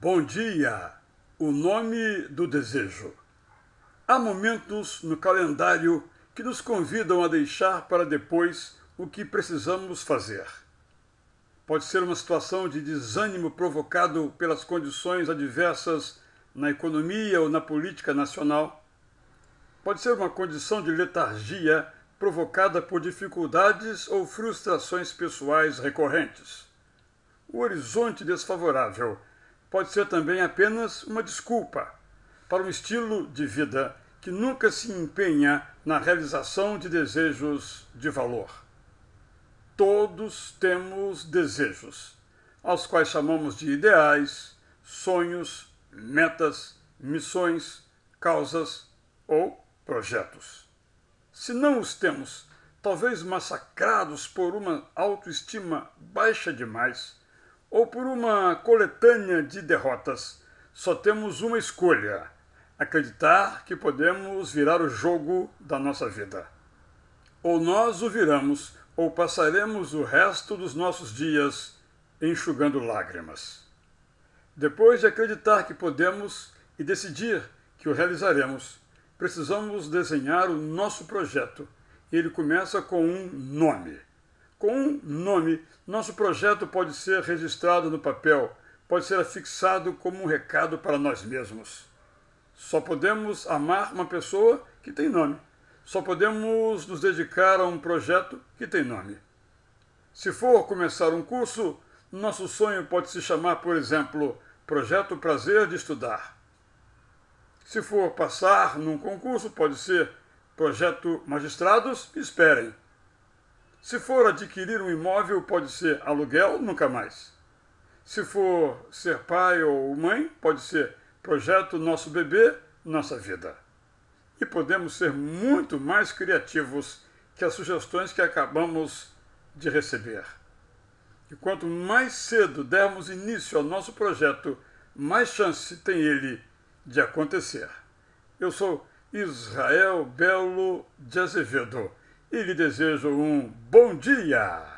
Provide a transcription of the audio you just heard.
Bom dia! O nome do desejo. Há momentos no calendário que nos convidam a deixar para depois o que precisamos fazer. Pode ser uma situação de desânimo provocado pelas condições adversas na economia ou na política nacional. Pode ser uma condição de letargia provocada por dificuldades ou frustrações pessoais recorrentes. O horizonte desfavorável pode ser também apenas uma desculpa para um estilo de vida que nunca se empenha na realização de desejos de valor. Todos temos desejos, aos quais chamamos de ideais, sonhos, metas, missões, causas ou projetos. Se não os temos, talvez massacrados por uma autoestima baixa demais, ou por uma coletânea de derrotas, só temos uma escolha: acreditar que podemos virar o jogo da nossa vida. Ou nós o viramos, ou passaremos o resto dos nossos dias enxugando lágrimas. Depois de acreditar que podemos e decidir que o realizaremos, precisamos desenhar o nosso projeto. Ele começa com um nome. Com um nome, nosso projeto pode ser registrado no papel, pode ser afixado como um recado para nós mesmos. Só podemos amar uma pessoa que tem nome. Só podemos nos dedicar a um projeto que tem nome. Se for começar um curso, nosso sonho pode se chamar, por exemplo, Projeto Prazer de Estudar. Se for passar num concurso, pode ser Projeto Magistrados, esperem. Se for adquirir um imóvel, pode ser aluguel, nunca mais. Se for ser pai ou mãe, pode ser projeto Nosso Bebê, Nossa Vida. E podemos ser muito mais criativos que as sugestões que acabamos de receber. E quanto mais cedo dermos início ao nosso projeto, mais chance tem ele de acontecer. Eu sou Israel Belo de Azevedo e lhe desejo um bom dia!